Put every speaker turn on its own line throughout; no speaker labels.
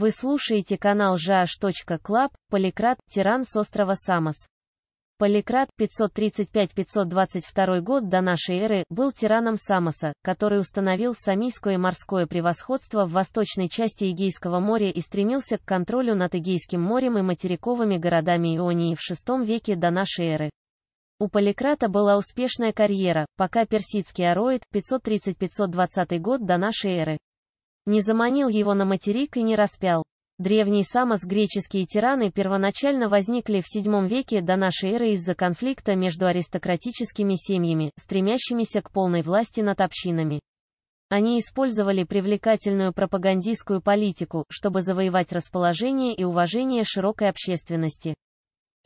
Вы слушаете канал Club. Поликрат, тиран с острова Самос. Поликрат 535-522 год до нашей эры был тираном Самоса, который установил самийское морское превосходство в восточной части Эгейского моря и стремился к контролю над Эгейским морем и материковыми городами Ионии в VI веке до нашей эры. У Поликрата была успешная карьера, пока персидский ароид 530-520 год до нашей эры не заманил его на материк и не распял. Древние самос греческие тираны первоначально возникли в VII веке до нашей эры из-за конфликта между аристократическими семьями, стремящимися к полной власти над общинами. Они использовали привлекательную пропагандистскую политику, чтобы завоевать расположение и уважение широкой общественности.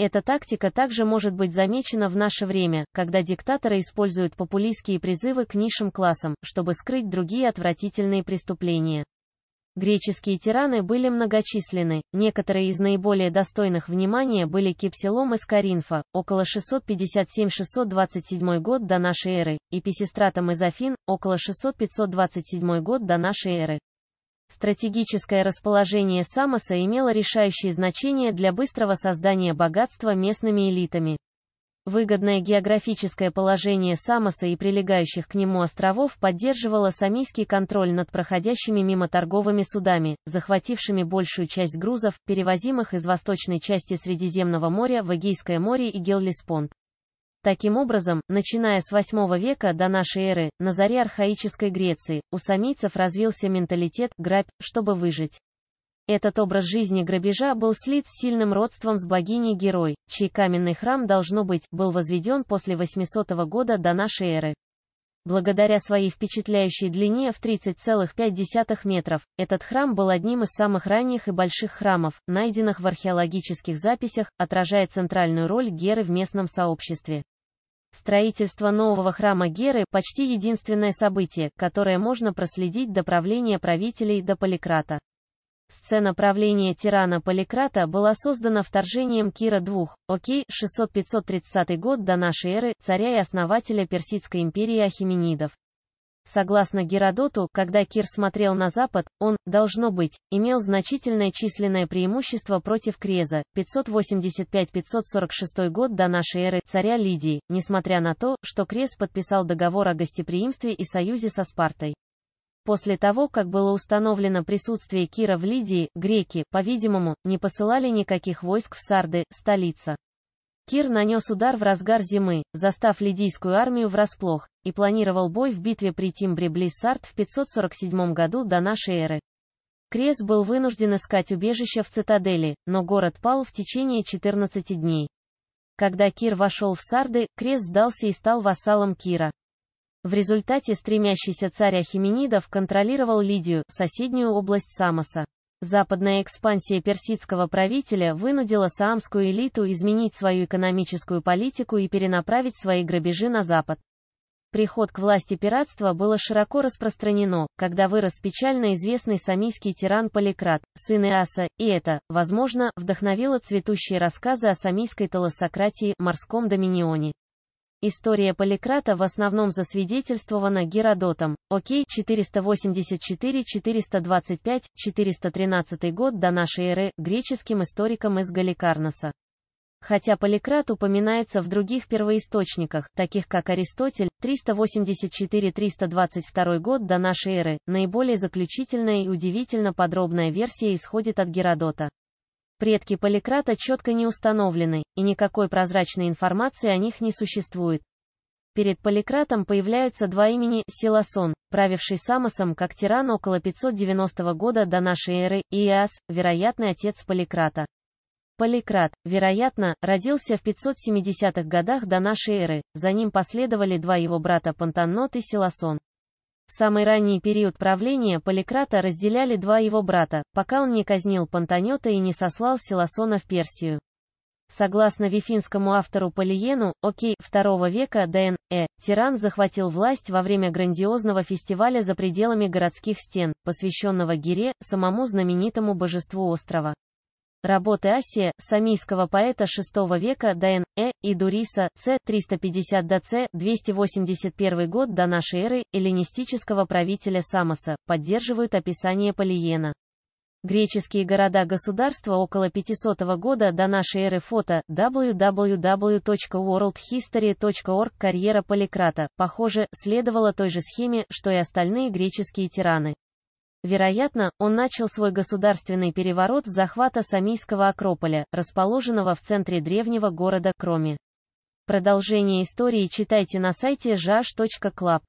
Эта тактика также может быть замечена в наше время, когда диктаторы используют популистские призывы к низшим классам, чтобы скрыть другие отвратительные преступления. Греческие тираны были многочисленны, некоторые из наиболее достойных внимания были Кипсилом из Каринфа, около 657-627 год до нашей эры, и Писистратом из Афин, около 600-527 год до нашей эры. Стратегическое расположение Самоса имело решающее значение для быстрого создания богатства местными элитами. Выгодное географическое положение Самоса и прилегающих к нему островов поддерживало самийский контроль над проходящими мимо торговыми судами, захватившими большую часть грузов, перевозимых из восточной части Средиземного моря в Эгейское море и Геллеспонд. Таким образом, начиная с VIII века до нашей эры, на заре архаической Греции, у самийцев развился менталитет «грабь, чтобы выжить». Этот образ жизни грабежа был слит с сильным родством с богиней-герой, чей каменный храм, должно быть, был возведен после 800 года до нашей эры. Благодаря своей впечатляющей длине в 30,5 метров, этот храм был одним из самых ранних и больших храмов, найденных в археологических записях, отражая центральную роль Геры в местном сообществе. Строительство нового храма Геры – почти единственное событие, которое можно проследить до правления правителей до Поликрата. Сцена правления тирана Поликрата была создана вторжением Кира II, окей, 600-530 год до нашей эры, царя и основателя Персидской империи Ахименидов. Согласно Геродоту, когда Кир смотрел на запад, он, должно быть, имел значительное численное преимущество против Креза, 585-546 год до нашей эры, царя Лидии, несмотря на то, что Крез подписал договор о гостеприимстве и союзе со Спартой. После того, как было установлено присутствие Кира в Лидии, греки, по-видимому, не посылали никаких войск в Сарды, столица. Кир нанес удар в разгар зимы, застав лидийскую армию врасплох, и планировал бой в битве при Тимбре близ Сарт в 547 году до нашей эры. Крес был вынужден искать убежище в цитадели, но город пал в течение 14 дней. Когда Кир вошел в Сарды, Крес сдался и стал вассалом Кира. В результате стремящийся царь Ахименидов контролировал Лидию, соседнюю область Самоса. Западная экспансия персидского правителя вынудила саамскую элиту изменить свою экономическую политику и перенаправить свои грабежи на Запад. Приход к власти пиратства было широко распространено, когда вырос печально известный самийский тиран Поликрат, сын Иаса, и это, возможно, вдохновило цветущие рассказы о самийской талосократии морском доминионе, История Поликрата в основном засвидетельствована Геродотом. Окей, 484-425-413 год до нашей эры, греческим историком из Галикарнаса. Хотя Поликрат упоминается в других первоисточниках, таких как Аристотель, 384-322 год до нашей эры, наиболее заключительная и удивительно подробная версия исходит от Геродота. Предки поликрата четко не установлены, и никакой прозрачной информации о них не существует. Перед поликратом появляются два имени Силасон, правивший Самосом как тиран около 590 года до нашей эры, и Иас, вероятный отец поликрата. Поликрат, вероятно, родился в 570-х годах до нашей эры, за ним последовали два его брата Пантаннот и Силасон. Самый ранний период правления Поликрата разделяли два его брата, пока он не казнил Пантанета и не сослал Селасона в Персию. Согласно вифинскому автору Полиену, окей, II века ДНЭ, тиран захватил власть во время грандиозного фестиваля за пределами городских стен, посвященного Гире, самому знаменитому божеству острова. Работы Асия, самийского поэта VI века до Н. Э. и Дуриса, С. 350 до С. 281 год до нашей эры, эллинистического правителя Самоса, поддерживают описание Полиена. Греческие города-государства около 500 года до нашей эры фото www.worldhistory.org Карьера Поликрата, похоже, следовала той же схеме, что и остальные греческие тираны. Вероятно, он начал свой государственный переворот с захвата Самийского Акрополя, расположенного в центре древнего города Кроми. Продолжение истории читайте на сайте жаш.клаб.